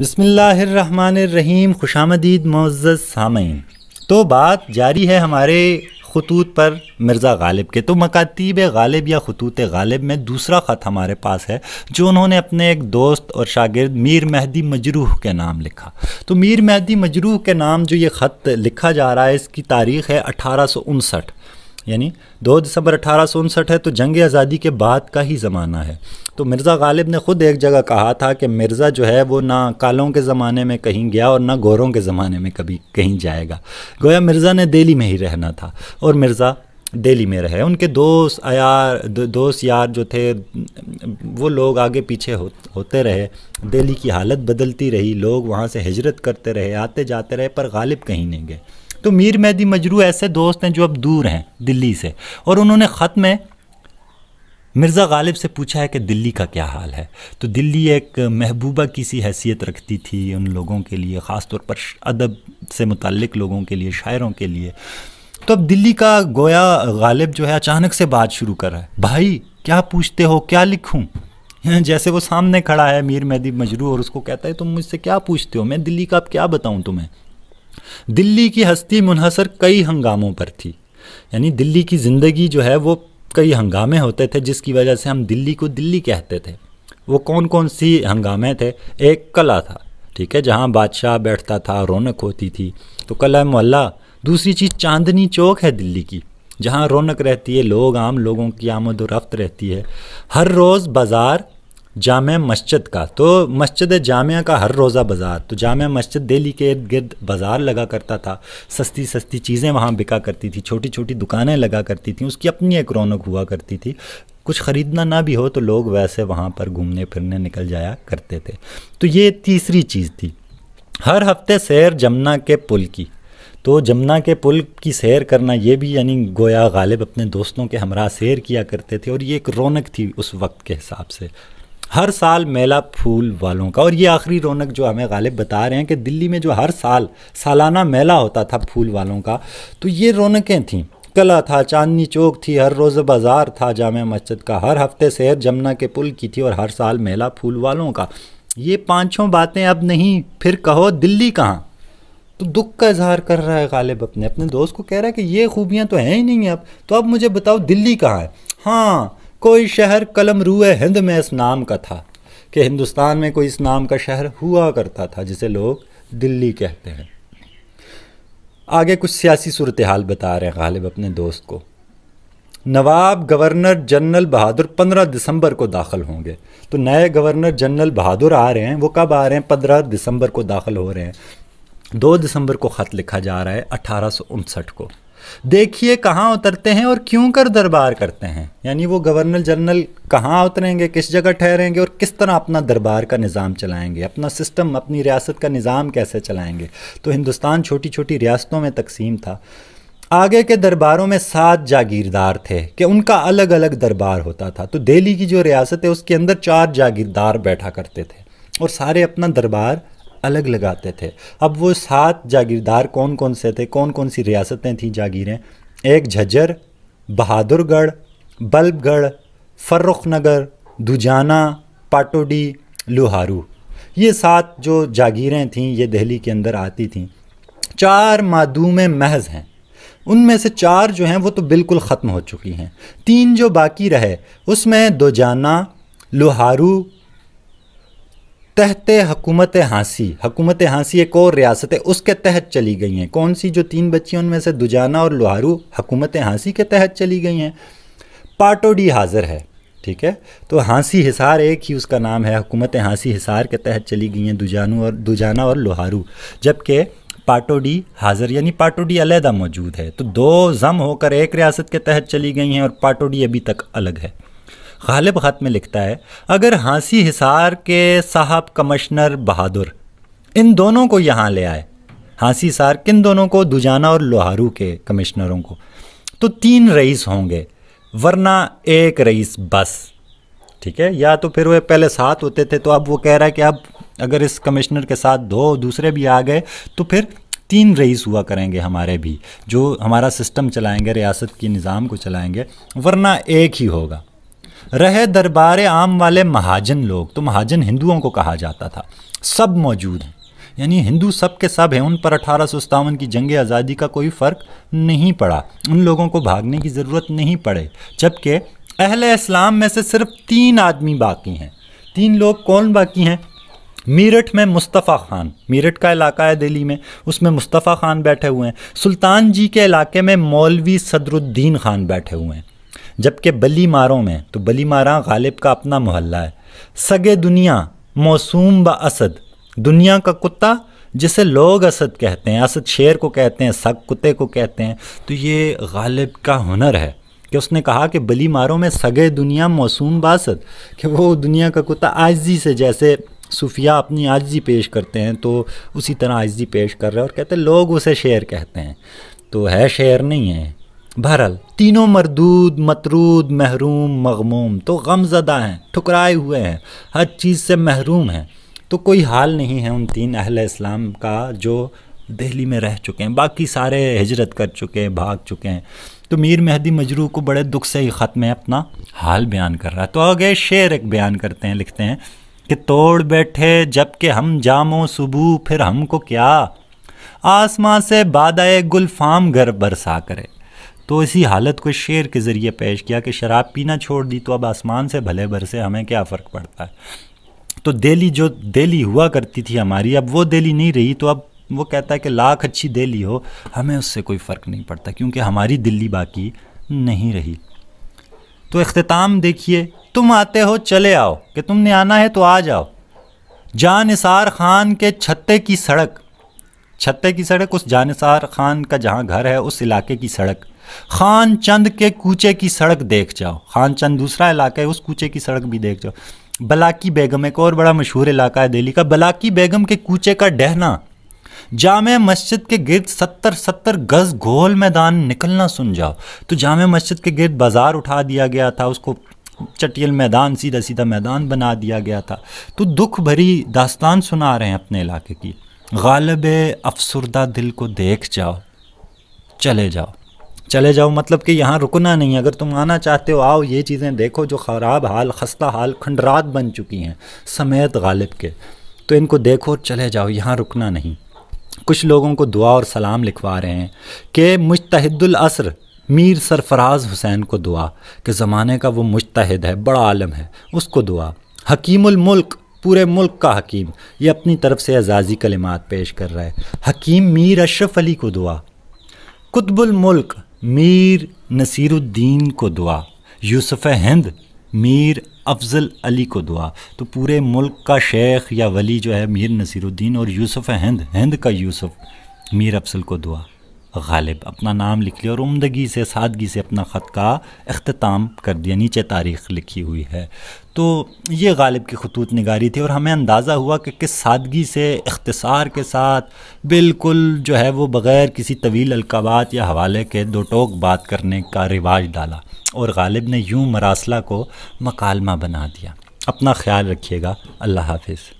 बसमीम खुशामदीद मोज़ सामीन तो बात जारी है हमारे खतूत पर मिर्ज़ा गालिब के तो मकातीब गालिब या खतूत गालिब में दूसरा ख़त हमारे पास है जो उन्होंने अपने एक दोस्त और शागिर्द मीर मेहदी मजरूह के नाम लिखा तो मीर मेहदी मजरूह के नाम जो ये ख़त लिखा जा रहा है इसकी तारीख़ है अठारह सौ उनसठ यानी 2 दिसंबर अठारह है तो जंग आज़ादी के बाद का ही ज़माना है तो मिर्ज़ा गालिब ने ख़ुद एक जगह कहा था कि मिर्ज़ा जो है वो ना कालों के ज़माने में कहीं गया और ना गोरों के ज़माने में कभी कहीं जाएगा गोया मिर्ज़ा ने दिल्ली में ही रहना था और मिर्ज़ा दिल्ली में रहे उनके दोस्त यार दोस्त यार जो थे वो लोग आगे पीछे हो, होते रहे दिल्ली की हालत बदलती रही लोग वहाँ से हजरत करते रहे आते जाते रहे पर गालिब कहीं नहीं गए तो मीर मेहदी मजरू ऐसे दोस्त हैं जो अब दूर हैं दिल्ली से और उन्होंने ख़त में मिर्ज़ा गालिब से पूछा है कि दिल्ली का क्या हाल है तो दिल्ली एक महबूबा की सी हैसियत रखती थी उन लोगों के लिए ख़ास तौर पर अदब से मुतलक लोगों के लिए शायरों के लिए तो अब दिल्ली का गोया गालिब जो है अचानक से बात शुरू कर रहा है भाई क्या पूछते हो क्या लिखूँ जैसे वो सामने खड़ा है मीर मेहदी मजरू और उसको कहता है तुम मुझसे क्या पूछते हो मैं दिल्ली का अब क्या बताऊँ तुम्हें दिल्ली की हस्ती मुनहसर कई हंगामों पर थी यानी दिल्ली की ज़िंदगी जो है वो कई हंगामे होते थे जिसकी वजह से हम दिल्ली को दिल्ली कहते थे वो कौन कौन सी हंगामे थे एक कला था ठीक है जहाँ बादशाह बैठता था रौनक होती थी तो कला मोहल्ला दूसरी चीज़ चांदनी चौक है दिल्ली की जहाँ रौनक रहती है लोग आम लोगों की आमद रफ्त रहती है हर रोज़ बाज़ार जाम मस्जिद का तो मस्जिद जामिया का हर रोज़ा बाज़ार तो जाम मस्जिद दिल्ली के इर्द गिर्द बाज़ार लगा करता था सस्ती सस्ती चीज़ें वहाँ बिका करती थी छोटी छोटी दुकानें लगा करती थी उसकी अपनी एक रौनक हुआ करती थी कुछ ख़रीदना ना भी हो तो लोग वैसे वहाँ पर घूमने फिरने निकल जाया करते थे तो ये तीसरी चीज़ थी हर हफ्ते सैर जमुना के पुल की तो जमुना के पुल की सैर करना ये भी यानी गोया गालिब अपने दोस्तों के हमरा सैर किया करते थे और ये एक रौनक थी उस वक्त के हिसाब से हर साल मेला फूल वालों का और ये आखिरी रौनक जो हमें गालिब बता रहे हैं कि दिल्ली में जो हर साल सालाना मेला होता था फूल वालों का तो ये रौनकें थीं कला था चांदनी चौक थी हर रोज़ बाज़ार था जाम मस्जिद का हर हफ्ते शहर जमुना के पुल की थी और हर साल मेला फूल वालों का ये पाँचों बातें अब नहीं फिर कहो दिल्ली कहाँ तो दुख का इजहार कर रहा है गालिब अपने अपने दोस्त को कह रहा है कि ये खूबियाँ तो हैं ही नहीं अब तो अब मुझे बताओ दिल्ली कहाँ है हाँ कोई शहर कलम रूए हिंद में इस नाम का था कि हिंदुस्तान में कोई इस नाम का शहर हुआ करता था जिसे लोग दिल्ली कहते हैं आगे कुछ सियासी सूरत हाल बता रहे हैं गालिब अपने दोस्त को नवाब गवर्नर जनरल बहादुर पंद्रह दिसंबर को दाखिल होंगे तो नए गवर्नर जनरल बहादुर आ रहे हैं वो कब आ रहे हैं पंद्रह दिसंबर को दाखिल हो रहे हैं दो दिसंबर को ख़त लिखा जा रहा है अठारह को देखिए कहाँ उतरते हैं और क्यों कर दरबार करते हैं यानी वो गवर्नर जनरल कहाँ उतरेंगे किस जगह ठहरेंगे और किस तरह अपना दरबार का निज़ाम चलाएंगे अपना सिस्टम अपनी रियासत का निज़ाम कैसे चलाएंगे तो हिंदुस्तान छोटी छोटी रियासतों में तकसीम था आगे के दरबारों में सात जागीरदार थे कि उनका अलग अलग दरबार होता था तो दिल्ली की जो रियासत है उसके अंदर चार जागीरदार बैठा करते थे और सारे अपना दरबार अलग लगाते थे अब वो सात जागीरदार कौन कौन से थे कौन कौन सी रियासतें थीं जागीरें एक झज्जर बहादुरगढ़ बल्बगढ़ फर्रुखनगर दुजाना पाटोडी लुहारू ये सात जो जागीरें थीं ये दिल्ली के अंदर आती थीं चार मादूम महज हैं उनमें से चार जो हैं वो तो बिल्कुल ख़त्म हो चुकी हैं तीन जो बाकी रहे उसमें दुजाना लोहारू तहत हकूमत हाँसी हकूमत हाँसी एक और रियासत है उसके तहत चली गई हैं कौन सी जो तीन बच्ची उनमें से दुजाना और लोहारू हकूमत हाँसी के तहत चली गई हैं पाटोडी हाज़र है ठीक है तो हाँसी हिसार एक ही उसका नाम है हकूमत हाँसी हिसार के तहत चली गई हैं दुजानू और दुजाना और लोहारू जबकि पाटोडी हाज़र यानी पाटोडी अलहदा मौजूद है तो दो जम होकर एक रियासत के तहत चली गई हैं और पाटोडी अभी तक अलग है गालिब ख़त में लिखता है अगर हाँसी हिसार के साहब कमिश्नर बहादुर इन दोनों को यहाँ ले आए हाँसी हिसार किन दोनों को दुजाना और लोहारू के कमिश्नरों को तो तीन रईस होंगे वरना एक रईस बस ठीक है या तो फिर वह पहले साथ होते थे तो अब वो कह रहा है कि अब अगर इस कमिश्नर के साथ दो दूसरे भी आ गए तो फिर तीन रईस हुआ करेंगे हमारे भी जो हमारा सिस्टम चलाएंगे रियासत की निज़ाम को चलाएंगे वरना एक ही होगा रहे दरबार आम वाले महाजन लोग तो महाजन हिंदुओं को कहा जाता था सब मौजूद हैं यानी हिंदू सब के सब हैं उन पर अठारह की जंग आज़ादी का कोई फ़र्क नहीं पड़ा उन लोगों को भागने की ज़रूरत नहीं पड़े जबकि अहल इस्लाम में से सिर्फ तीन आदमी बाकी हैं तीन लोग कौन बाकी हैं मीरठ में मुस्तफ़ा ख़ान मीरठ का इलाका है दिल्ली में उसमें मुस्तफ़ा ख़ान बैठे हुए हैं सुल्तान जी के इलाके में मौलवी सदरुद्दीन ख़ान बैठे हुए हैं जबकि बली मारों में तो बली मारा गालिब का अपना मोहल्ला है सगे दुनिया मौसूम ब असद दुनिया का कुत्ता जिसे लोग असद कहते हैं असद शेर को कहते हैं सग कुत्ते को कहते हैं तो ये गालिब का हुनर है कि उसने कहा कि बली मारों में सगे दुनिया मौसूम बासद कि वो दुनिया का कुत्ता आजी से जैसे सूफिया अपनी आजी पेश करते हैं तो उसी तरह आजी पेश कर रहे हैं और कहते हैं लोग उसे शेर कहते हैं तो है शेर नहीं है बहरल तीनों मरदूद मतरूद महरूम मगमूम तो गमजदा हैं ठुकराए हुए हैं हर चीज़ से महरूम हैं तो कोई हाल नहीं है उन तीन अहल इस्लाम का जो दिल्ली में रह चुके हैं बाकी सारे हिजरत कर चुके हैं भाग चुके हैं तो मीर मेहदी मजरू को बड़े दुख से ही ख़त में अपना हाल बयान कर रहा है तो आगे शेर एक बयान करते हैं लिखते हैं कि तोड़ बैठे जबकि हम जामो सुबह फिर हमको क्या आसमां से बादाए गुलफाम घर बरसा करे तो इसी हालत को शेर के ज़रिए पेश किया कि शराब पीना छोड़ दी तो अब आसमान से भले भर से हमें क्या फ़र्क पड़ता है तो दिल्ली जो दिल्ली हुआ करती थी हमारी अब वो दिल्ली नहीं रही तो अब वो कहता है कि लाख अच्छी दिल्ली हो हमें उससे कोई फ़र्क नहीं पड़ता क्योंकि हमारी दिल्ली बाकी नहीं रही तो अख्ताम देखिए तुम आते हो चले आओ कि तुमने आना है तो आ जाओ जानसार ख़ान के छत्ते की सड़क छत्ते की सड़क उस जानसार ख़ान का जहाँ घर है उस इलाके की सड़क खान चंद के कूचे की सड़क देख जाओ खान चंद दूसरा इलाका है उस कूचे की सड़क भी देख जाओ बलाकी बेगम एक और बड़ा मशहूर इलाका है दिल्ली का बलाकी बेगम के कूचे का डहना जाम मस्जिद के गिर्द सत्तर सत्तर गज गोल मैदान निकलना सुन जाओ तो जाम मस्जिद के गिर्द बाज़ार उठा दिया गया था उसको चटियल मैदान सीधा सीधा मैदान बना दिया गया था तो दुख भरी दास्तान सुना रहे हैं अपने इलाके की गालब अफसरदा दिल को देख जाओ चले जाओ चले जाओ मतलब कि यहाँ रुकना नहीं अगर तुम आना चाहते हो आओ ये चीज़ें देखो जो ख़राब हाल खस्ता हाल खंडरात बन चुकी हैं समेत गालिब के तो इनको देखो और चले जाओ यहाँ रुकना नहीं कुछ लोगों को दुआ और सलाम लिखवा रहे हैं कि असर मीर सरफराज हुसैन को दुआ कि ज़माने का वो मुश्तहद है बड़ा आलम है उसको दुआ हकीमुल्मुल्क पूरे मुल्क का हकीम ये अपनी तरफ से एजाजी कलिमात पेश कर रहा है हकीम मीर अशरफ अली को दुआ कुतबुल मुल्क मीर नसीरुद्दीन को दुआ यूसुफ़ हिंद मीर अफजल अली को दुआ तो पूरे मुल्क का शेख या वली जो है मीर नसीरुद्दीन और यूसुफ़ हिंद हिंद का यूसुफ़ मीर अफजल को दुआ गालिब अपना नाम लिख लिया और उमदगी से सादगी से अपना ख़त का अख्ताम कर दिया नीचे तारीख लिखी हुई है तो ये गालिब की खतूत निगारी थी और हमें अंदाज़ा हुआ कि किस सादगी से इख्तसार के साथ बिल्कुल जो है वो बग़ैर किसी तवील अलकबात या हवाले के दो टोक बात करने का रिवाज डाला और गालिब ने यूँ मरासला को मकालमा बना दिया अपना ख्याल रखिएगा अल्लाह हाफिज़